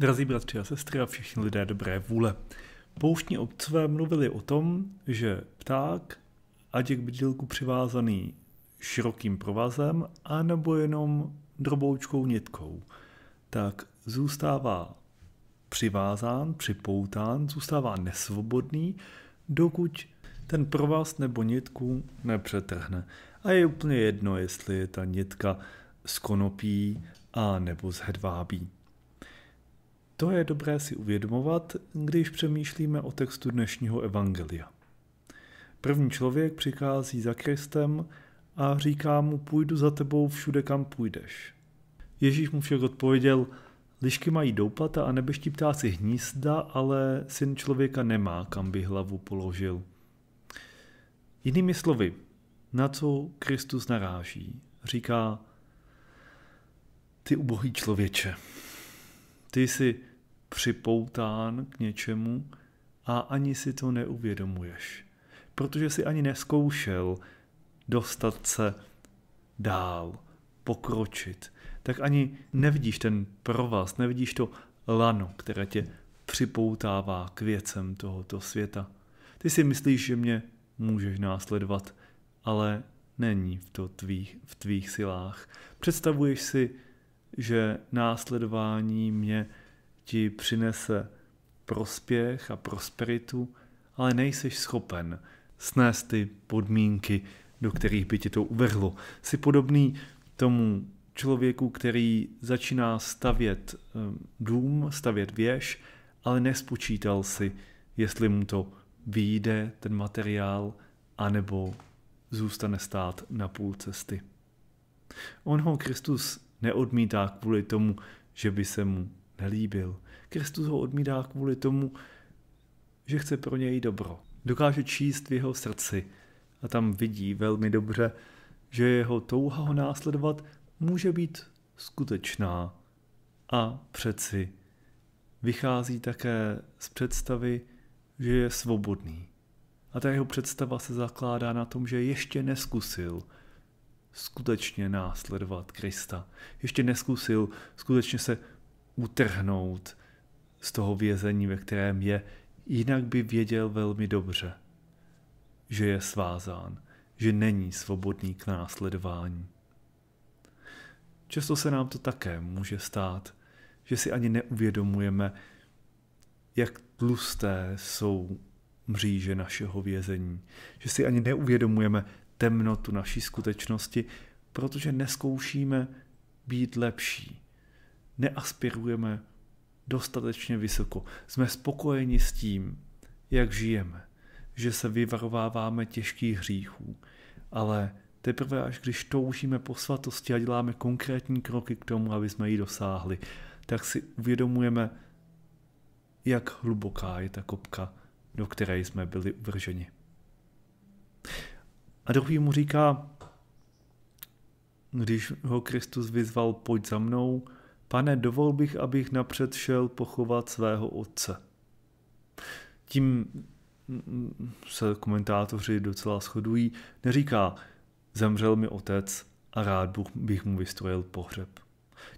Drazí bratři a sestry a všichni lidé dobré vůle. Pouštní obcové mluvili o tom, že pták, ať je k bydělku přivázaný širokým provazem, anebo jenom droboučkou nitkou, tak zůstává přivázán, připoután, zůstává nesvobodný, dokud ten provaz nebo nitku nepřetrhne. A je úplně jedno, jestli je ta nitka z konopí a nebo z hedvábí. To je dobré si uvědomovat, když přemýšlíme o textu dnešního evangelia. První člověk přichází za Kristem a říká mu, půjdu za tebou všude, kam půjdeš. Ježíš mu však odpověděl, lišky mají doupata a nebeští ptáci hnízda, ale syn člověka nemá, kam by hlavu položil. Jinými slovy, na co Kristus naráží, říká, ty ubohý člověče, ty jsi připoután k něčemu a ani si to neuvědomuješ, protože si ani neskoušel dostat se dál, pokročit, tak ani nevidíš ten provaz, nevidíš to lano, které tě připoutává k věcem tohoto světa. Ty si myslíš, že mě můžeš následovat, ale není v, to tvých, v tvých silách. Představuješ si, že následování mě ti přinese prospěch a prosperitu, ale nejseš schopen snést ty podmínky, do kterých by tě to uvrhlo. Jsi podobný tomu člověku, který začíná stavět ehm, dům, stavět věž, ale nespočítal si, jestli mu to vyjde ten materiál, anebo zůstane stát na půl cesty. On ho Kristus neodmítá kvůli tomu, že by se mu nelíbil. Kristus ho odmítá kvůli tomu, že chce pro něj dobro. Dokáže číst v jeho srdci a tam vidí velmi dobře, že jeho touha ho následovat může být skutečná a přeci vychází také z představy, že je svobodný. A ta jeho představa se zakládá na tom, že ještě neskusil skutečně následovat Krista. Ještě neskusil skutečně se utrhnout z toho vězení, ve kterém je, jinak by věděl velmi dobře, že je svázán, že není svobodný k následování. Často se nám to také může stát, že si ani neuvědomujeme, jak tlusté jsou mříže našeho vězení, že si ani neuvědomujeme temnotu naší skutečnosti, protože neskoušíme být lepší, neaspirujeme dostatečně vysoko. Jsme spokojeni s tím, jak žijeme, že se vyvarováváme těžkých hříchů, ale teprve až když toužíme po svatosti a děláme konkrétní kroky k tomu, aby jsme ji dosáhli, tak si uvědomujeme, jak hluboká je ta kopka, do které jsme byli uvrženi. A druhý mu říká, když ho Kristus vyzval, pojď za mnou, Pane, dovol bych, abych napřed šel pochovat svého otce. Tím se komentátoři docela shodují. Neříká, zemřel mi otec a rád bych mu vystrojil pohřeb.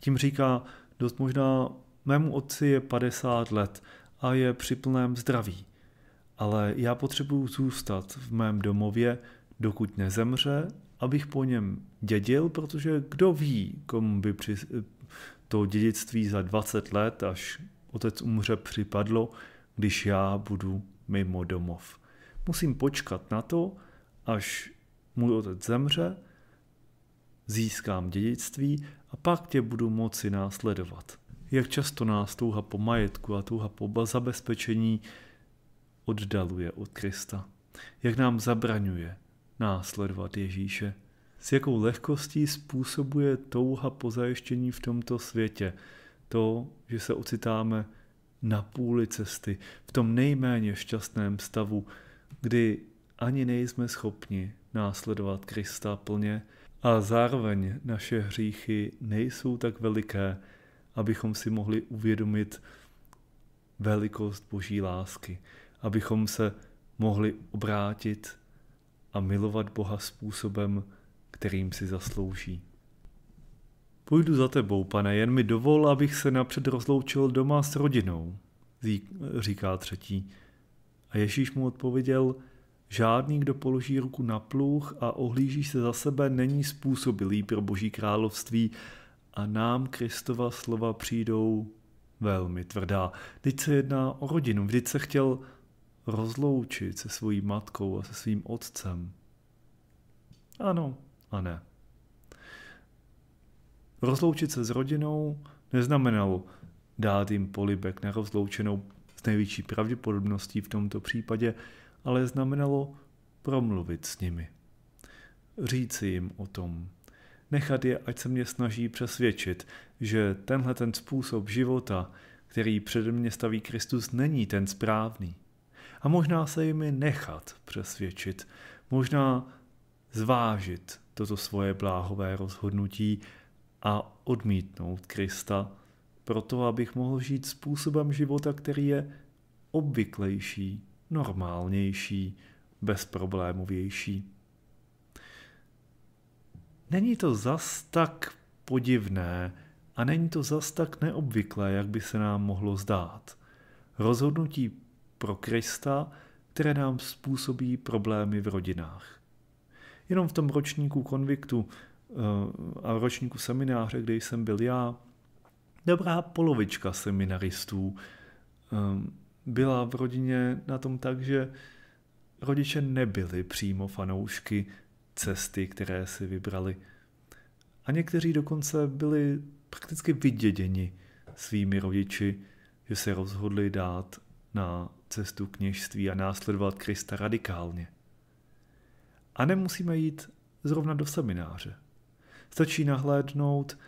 Tím říká, dost možná mému otci je 50 let a je při plném zdraví, ale já potřebuji zůstat v mém domově, dokud nezemře, abych po něm dědil, protože kdo ví, komu by to dědictví za 20 let, až otec umře, připadlo, když já budu mimo domov. Musím počkat na to, až můj otec zemře, získám dědictví a pak tě budu moci následovat. Jak často nás touha po majetku a touha po zabezpečení oddaluje od Krista. Jak nám zabraňuje následovat Ježíše. S jakou lehkostí způsobuje touha po zajištění v tomto světě to, že se ocitáme na půli cesty, v tom nejméně šťastném stavu, kdy ani nejsme schopni následovat Krista plně a zároveň naše hříchy nejsou tak veliké, abychom si mohli uvědomit velikost Boží lásky, abychom se mohli obrátit a milovat Boha způsobem, kterým si zaslouží. Půjdu za tebou, pane, jen mi dovol, abych se napřed rozloučil doma s rodinou, říká třetí. A Ježíš mu odpověděl, žádný, kdo položí ruku na pluh a ohlíží se za sebe, není způsobilý pro boží království a nám Kristova slova přijdou velmi tvrdá. Teď se jedná o rodinu, vždyť se chtěl rozloučit se svojí matkou a se svým otcem. Ano, a ne. Rozloučit se s rodinou neznamenalo dát jim polibek na rozloučenou s největší pravděpodobností v tomto případě, ale znamenalo promluvit s nimi. Říci jim o tom. Nechat je, ať se mě snaží přesvědčit, že tenhle ten způsob života, který přede mě staví Kristus, není ten správný. A možná se jimi nechat přesvědčit. Možná zvážit toto svoje bláhové rozhodnutí a odmítnout Krista, proto abych mohl žít způsobem života, který je obvyklejší, normálnější, bezproblémovější. Není to zas tak podivné a není to zas tak neobvyklé, jak by se nám mohlo zdát. Rozhodnutí pro Krista, které nám způsobí problémy v rodinách jenom v tom ročníku konviktu eh, a ročníku semináře, kde jsem byl já, dobrá polovička seminaristů eh, byla v rodině na tom tak, že rodiče nebyli přímo fanoušky cesty, které si vybrali. A někteří dokonce byli prakticky vyděděni svými rodiči, že se rozhodli dát na cestu kněžství a následovat Krista radikálně. A nemusíme jít zrovna do semináře. Stačí nahlédnout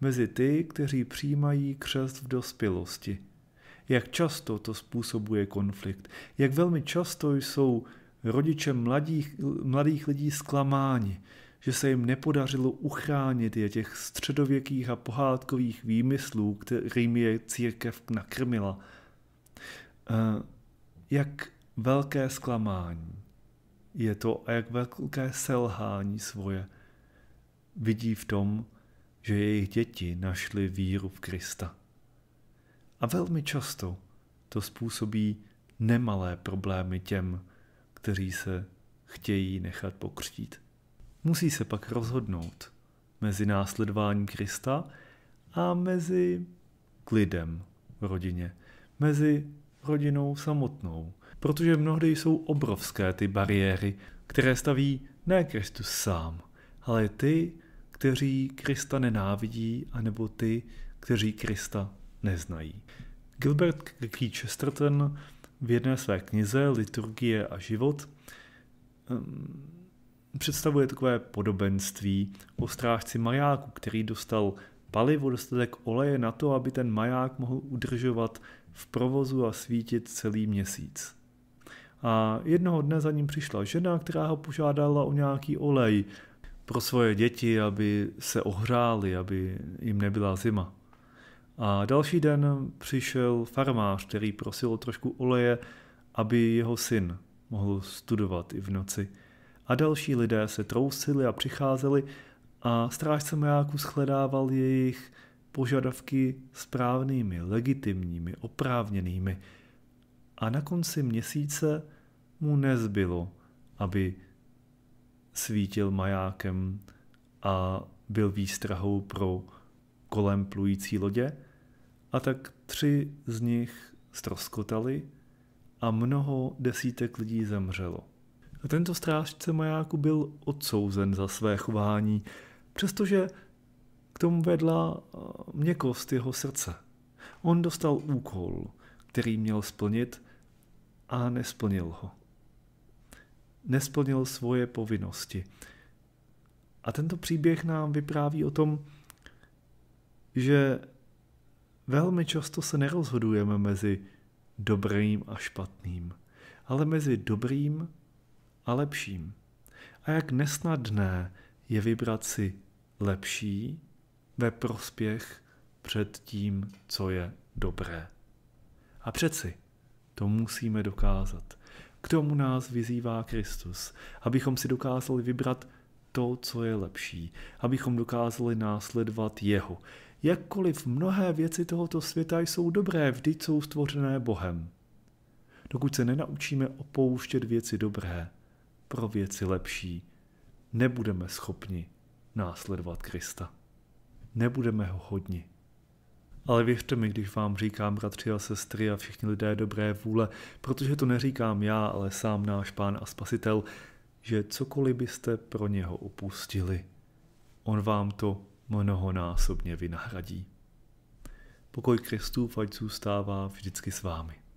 mezi ty, kteří přijímají křest v dospělosti. Jak často to způsobuje konflikt, jak velmi často jsou rodiče mladých, mladých lidí zklamáni, že se jim nepodařilo uchránit je těch středověkých a pohádkových výmyslů, kterými je církev nakrmila. Eh, jak velké zklamání je to a jak velké selhání svoje vidí v tom, že jejich děti našly víru v Krista. A velmi často to způsobí nemalé problémy těm, kteří se chtějí nechat pokřtít. Musí se pak rozhodnout mezi následováním Krista a mezi klidem v rodině, mezi rodinou samotnou, protože mnohdy jsou obrovské ty bariéry, které staví ne Kristus sám, ale ty, kteří Krista nenávidí, anebo ty, kteří Krista neznají. Gilbert K. Chesterton v jedné své knize Liturgie a život ehm, představuje takové podobenství o strážci majáku, který dostal palivo, dostatek oleje na to, aby ten maják mohl udržovat v provozu a svítit celý měsíc. A jednoho dne za ním přišla žena, která ho požádala o nějaký olej pro svoje děti, aby se ohřáli, aby jim nebyla zima. A další den přišel farmář, který prosil trošku oleje, aby jeho syn mohl studovat i v noci. A další lidé se trousili a přicházeli a strážce majáku shledával jejich požadavky správnými, legitimními, oprávněnými. A na konci měsíce mu nezbylo, aby svítil majákem a byl výstrahou pro kolem plující lodě, a tak tři z nich stroskotali a mnoho desítek lidí zemřelo. A tento strážce majáku byl odsouzen za své chování, přestože k tomu vedla měkost jeho srdce. On dostal úkol, který měl splnit a nesplnil ho nesplnil svoje povinnosti. A tento příběh nám vypráví o tom, že velmi často se nerozhodujeme mezi dobrým a špatným, ale mezi dobrým a lepším. A jak nesnadné je vybrat si lepší ve prospěch před tím, co je dobré. A přeci to musíme dokázat. K tomu nás vyzývá Kristus, abychom si dokázali vybrat to, co je lepší, abychom dokázali následovat Jeho. Jakkoliv mnohé věci tohoto světa jsou dobré, vždyť jsou stvořené Bohem. Dokud se nenaučíme opouštět věci dobré pro věci lepší, nebudeme schopni následovat Krista. Nebudeme ho hodni. Ale věřte mi, když vám říkám, bratři a sestry a všichni lidé dobré vůle, protože to neříkám já, ale sám náš pán a spasitel, že cokoliv byste pro něho opustili, on vám to mnohonásobně vynahradí. Pokoj Kristův ať zůstává vždycky s vámi.